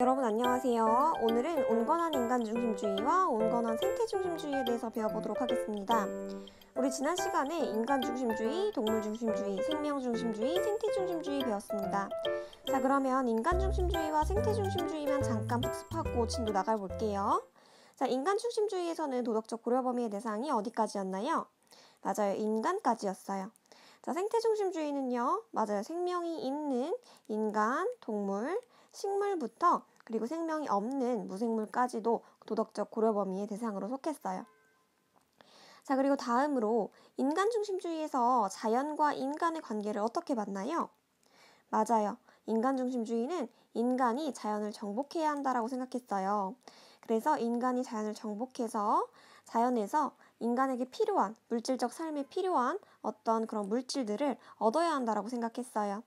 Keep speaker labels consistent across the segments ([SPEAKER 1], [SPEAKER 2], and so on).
[SPEAKER 1] 여러분 안녕하세요. 오늘은 온건한 인간중심주의와 온건한 생태중심주의에 대해서 배워보도록 하겠습니다. 우리 지난 시간에 인간중심주의, 동물중심주의, 생명중심주의, 생태중심주의 배웠습니다. 자 그러면 인간중심주의와 생태중심주의만 잠깐 복습하고 진도 나가볼게요. 자 인간중심주의에서는 도덕적 고려 범위의 대상이 어디까지였나요? 맞아요. 인간까지였어요. 자 생태중심주의는요. 맞아요. 생명이 있는 인간, 동물, 식물부터 그리고 생명이 없는 무생물까지도 도덕적 고려 범위의 대상으로 속했어요. 자, 그리고 다음으로 인간 중심주의에서 자연과 인간의 관계를 어떻게 봤나요? 맞아요. 인간 중심주의는 인간이 자연을 정복해야 한다라고 생각했어요. 그래서 인간이 자연을 정복해서 자연에서 인간에게 필요한 물질적 삶에 필요한 어떤 그런 물질들을 얻어야 한다라고 생각했어요.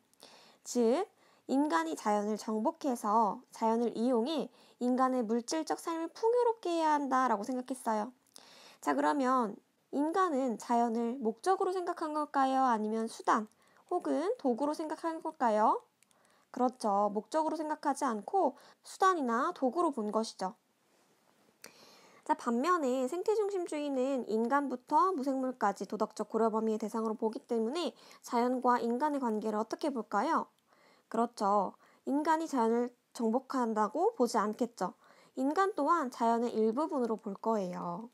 [SPEAKER 1] 즉 인간이 자연을 정복해서 자연을 이용해 인간의 물질적 삶을 풍요롭게 해야 한다라고 생각했어요. 자, 그러면 인간은 자연을 목적으로 생각한 걸까요? 아니면 수단 혹은 도구로 생각한 걸까요? 그렇죠. 목적으로 생각하지 않고 수단이나 도구로 본 것이죠. 자, 반면에 생태중심주의는 인간부터 무생물까지 도덕적 고려 범위의 대상으로 보기 때문에 자연과 인간의 관계를 어떻게 볼까요? 그렇죠. 인간이 자연을 정복한다고 보지 않겠죠. 인간 또한 자연의 일부분으로 볼 거예요.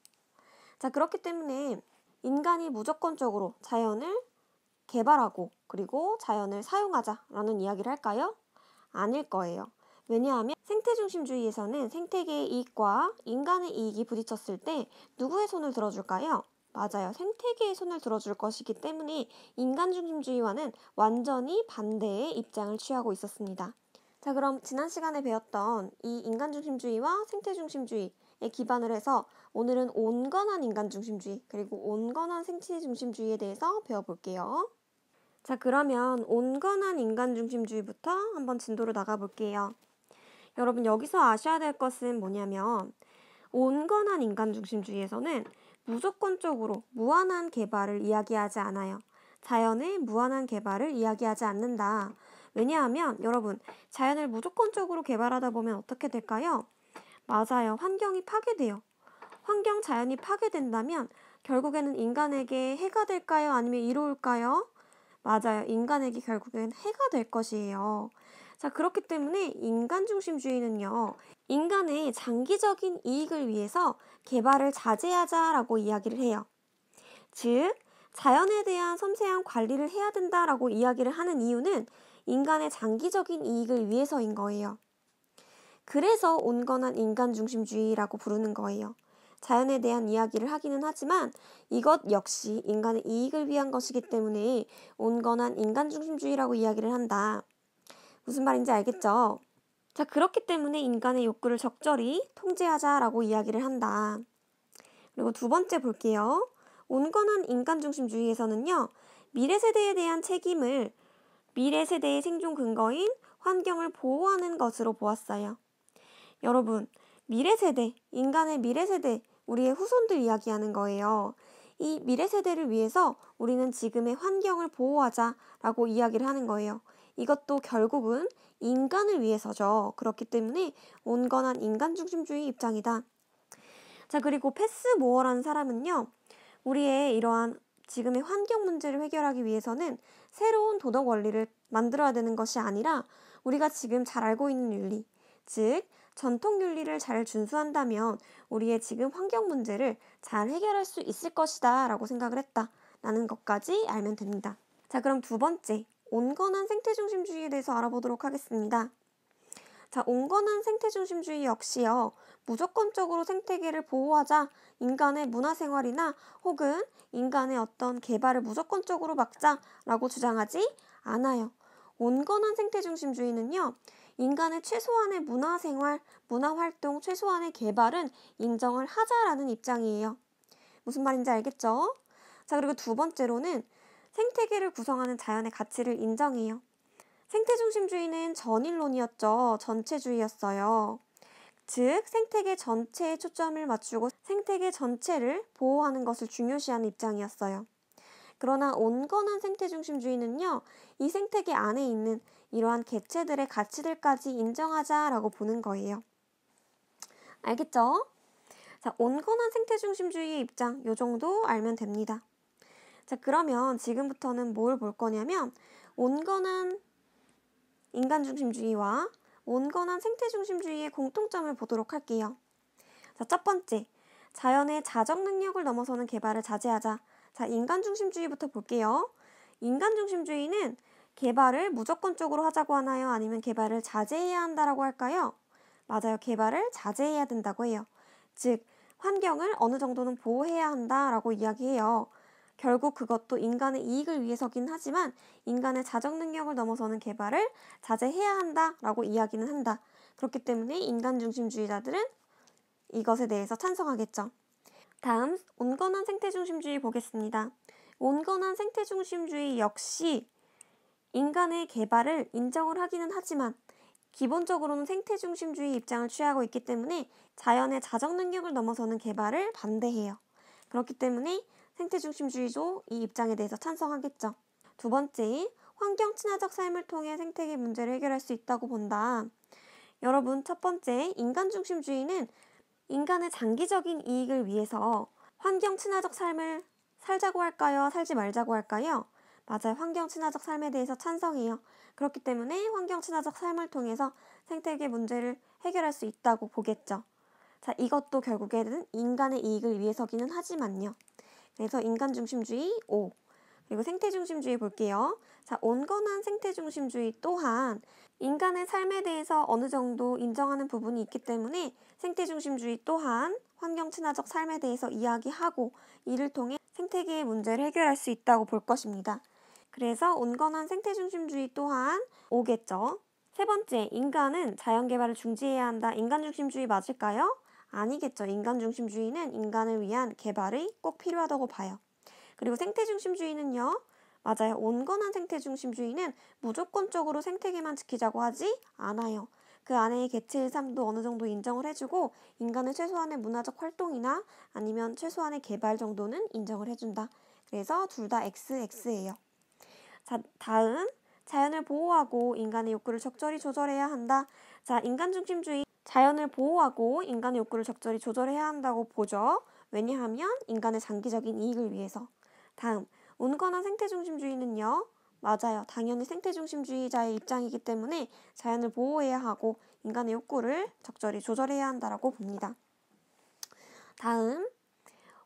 [SPEAKER 1] 자, 그렇기 때문에 인간이 무조건적으로 자연을 개발하고 그리고 자연을 사용하자라는 이야기를 할까요? 아닐 거예요. 왜냐하면 생태중심주의에서는 생태계의 이익과 인간의 이익이 부딪혔을 때 누구의 손을 들어줄까요? 맞아요. 생태계에 손을 들어줄 것이기 때문에 인간중심주의와는 완전히 반대의 입장을 취하고 있었습니다. 자, 그럼 지난 시간에 배웠던 이 인간중심주의와 생태중심주의에 기반을 해서 오늘은 온건한 인간중심주의 그리고 온건한 생태중심주의에 대해서 배워볼게요. 자, 그러면 온건한 인간중심주의부터 한번 진도로 나가볼게요. 여러분, 여기서 아셔야 될 것은 뭐냐면, 온건한 인간중심주의에서는 무조건적으로 무한한 개발을 이야기하지 않아요. 자연의 무한한 개발을 이야기하지 않는다. 왜냐하면 여러분, 자연을 무조건적으로 개발하다 보면 어떻게 될까요? 맞아요. 환경이 파괴돼요. 환경 자연이 파괴된다면 결국에는 인간에게 해가 될까요? 아니면 이로울까요? 맞아요. 인간에게 결국엔 해가 될 것이에요. 자, 그렇기 때문에 인간 중심주의는요, 인간의 장기적인 이익을 위해서 개발을 자제하자라고 이야기를 해요. 즉, 자연에 대한 섬세한 관리를 해야 된다라고 이야기를 하는 이유는 인간의 장기적인 이익을 위해서인 거예요. 그래서 온건한 인간 중심주의라고 부르는 거예요. 자연에 대한 이야기를 하기는 하지만 이것 역시 인간의 이익을 위한 것이기 때문에 온건한 인간 중심주의라고 이야기를 한다. 무슨 말인지 알겠죠? 자, 그렇기 때문에 인간의 욕구를 적절히 통제하자라고 이야기를 한다. 그리고 두 번째 볼게요. 온건한 인간 중심주의에서는요, 미래 세대에 대한 책임을 미래 세대의 생존 근거인 환경을 보호하는 것으로 보았어요. 여러분, 미래 세대, 인간의 미래 세대, 우리의 후손들 이야기하는 거예요. 이 미래 세대를 위해서 우리는 지금의 환경을 보호하자라고 이야기를 하는 거예요. 이것도 결국은 인간을 위해서죠. 그렇기 때문에 온건한 인간 중심주의 입장이다. 자, 그리고 패스 모어라는 사람은요. 우리의 이러한 지금의 환경 문제를 해결하기 위해서는 새로운 도덕 원리를 만들어야 되는 것이 아니라 우리가 지금 잘 알고 있는 윤리, 즉 전통 윤리를 잘 준수한다면 우리의 지금 환경 문제를 잘 해결할 수 있을 것이다 라고 생각을 했다라는 것까지 알면 됩니다. 자, 그럼 두 번째. 온건한 생태중심주의에 대해서 알아보도록 하겠습니다. 자, 온건한 생태중심주의 역시요, 무조건적으로 생태계를 보호하자 인간의 문화생활이나 혹은 인간의 어떤 개발을 무조건적으로 막자라고 주장하지 않아요. 온건한 생태중심주의는요, 인간의 최소한의 문화생활, 문화활동, 최소한의 개발은 인정을 하자라는 입장이에요. 무슨 말인지 알겠죠? 자, 그리고 두 번째로는 생태계를 구성하는 자연의 가치를 인정해요. 생태중심주의는 전일론이었죠. 전체주의였어요. 즉, 생태계 전체에 초점을 맞추고 생태계 전체를 보호하는 것을 중요시하는 입장이었어요. 그러나 온건한 생태중심주의는요, 이 생태계 안에 있는 이러한 개체들의 가치들까지 인정하자라고 보는 거예요. 알겠죠? 자, 온건한 생태중심주의의 입장, 요 정도 알면 됩니다. 자, 그러면 지금부터는 뭘 볼 거냐면 온건한 인간중심주의와 온건한 생태중심주의의 공통점을 보도록 할게요. 자, 첫 번째, 자연의 자정 능력을 넘어서는 개발을 자제하자. 자, 인간중심주의부터 볼게요. 인간중심주의는 개발을 무조건적으로 하자고 하나요? 아니면 개발을 자제해야 한다라고 할까요? 맞아요. 개발을 자제해야 된다고 해요. 즉, 환경을 어느 정도는 보호해야 한다라고 이야기해요. 결국 그것도 인간의 이익을 위해서긴 하지만 인간의 자정 능력을 넘어서는 개발을 자제해야 한다라고 이야기는 한다. 그렇기 때문에 인간 중심주의자들은 이것에 대해서 찬성하겠죠. 다음 온건한 생태 중심주의 보겠습니다. 온건한 생태 중심주의 역시 인간의 개발을 인정을 하기는 하지만 기본적으로는 생태 중심주의 입장을 취하고 있기 때문에 자연의 자정 능력을 넘어서는 개발을 반대해요. 그렇기 때문에 생태중심주의죠. 이 입장에 대해서 찬성하겠죠. 두 번째, 환경 친화적 삶을 통해 생태계 문제를 해결할 수 있다고 본다. 여러분, 첫 번째, 인간중심주의는 인간의 장기적인 이익을 위해서 환경 친화적 삶을 살자고 할까요? 살지 말자고 할까요? 맞아요. 환경 친화적 삶에 대해서 찬성이에요. 그렇기 때문에 환경 친화적 삶을 통해서 생태계 문제를 해결할 수 있다고 보겠죠. 자, 이것도 결국에는 인간의 이익을 위해서기는 하지만요. 그래서 인간 중심주의 5 그리고 생태 중심주의 볼게요. 자, 온건한 생태 중심주의 또한 인간의 삶에 대해서 어느 정도 인정하는 부분이 있기 때문에 생태 중심주의 또한 환경 친화적 삶에 대해서 이야기하고 이를 통해 생태계의 문제를 해결할 수 있다고 볼 것입니다. 그래서 온건한 생태 중심주의 또한 오겠죠. 세 번째, 인간은 자연 개발을 중지해야 한다. 인간 중심주의 맞을까요? 아니겠죠. 인간 중심주의는 인간을 위한 개발이 꼭 필요하다고 봐요. 그리고 생태 중심주의는요. 맞아요. 온건한 생태 중심주의는 무조건적으로 생태계만 지키자고 하지 않아요. 그 안에의 개체의 삶도 어느 정도 인정을 해주고 인간의 최소한의 문화적 활동이나 아니면 최소한의 개발 정도는 인정을 해준다. 그래서 둘 다 XX예요. 자, 다음 자연을 보호하고 인간의 욕구를 적절히 조절해야 한다. 자, 인간 중심주의 자연을 보호하고 인간의 욕구를 적절히 조절해야 한다고 보죠. 왜냐하면 인간의 장기적인 이익을 위해서. 다음, 온건한 생태중심주의는요? 맞아요. 당연히 생태중심주의자의 입장이기 때문에 자연을 보호해야 하고 인간의 욕구를 적절히 조절해야 한다고 봅니다. 다음,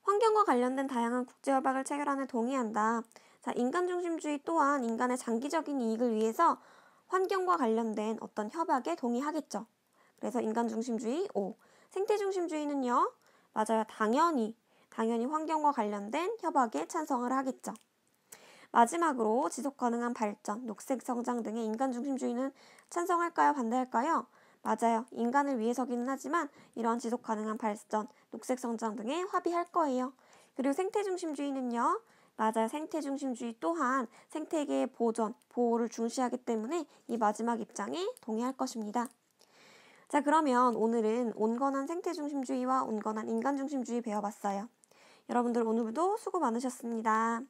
[SPEAKER 1] 환경과 관련된 다양한 국제협약을 체결하는 동의한다. 자, 인간중심주의 또한 인간의 장기적인 이익을 위해서 환경과 관련된 어떤 협약에 동의하겠죠. 그래서 인간 중심주의 5. 생태 중심주의는요. 맞아요. 당연히 당연히 환경과 관련된 협약에 찬성을 하겠죠. 마지막으로 지속 가능한 발전, 녹색 성장 등의 인간 중심주의는 찬성할까요? 반대할까요? 맞아요. 인간을 위해서기는 하지만 이러한 지속 가능한 발전, 녹색 성장 등에 합의할 거예요. 그리고 생태 중심주의는요. 맞아요. 생태 중심주의 또한 생태계의 보존, 보호를 중시하기 때문에 이 마지막 입장에 동의할 것입니다. 자, 그러면 오늘은 온건한 생태중심주의와 온건한 인간중심주의 배워봤어요. 여러분들 오늘도 수고 많으셨습니다.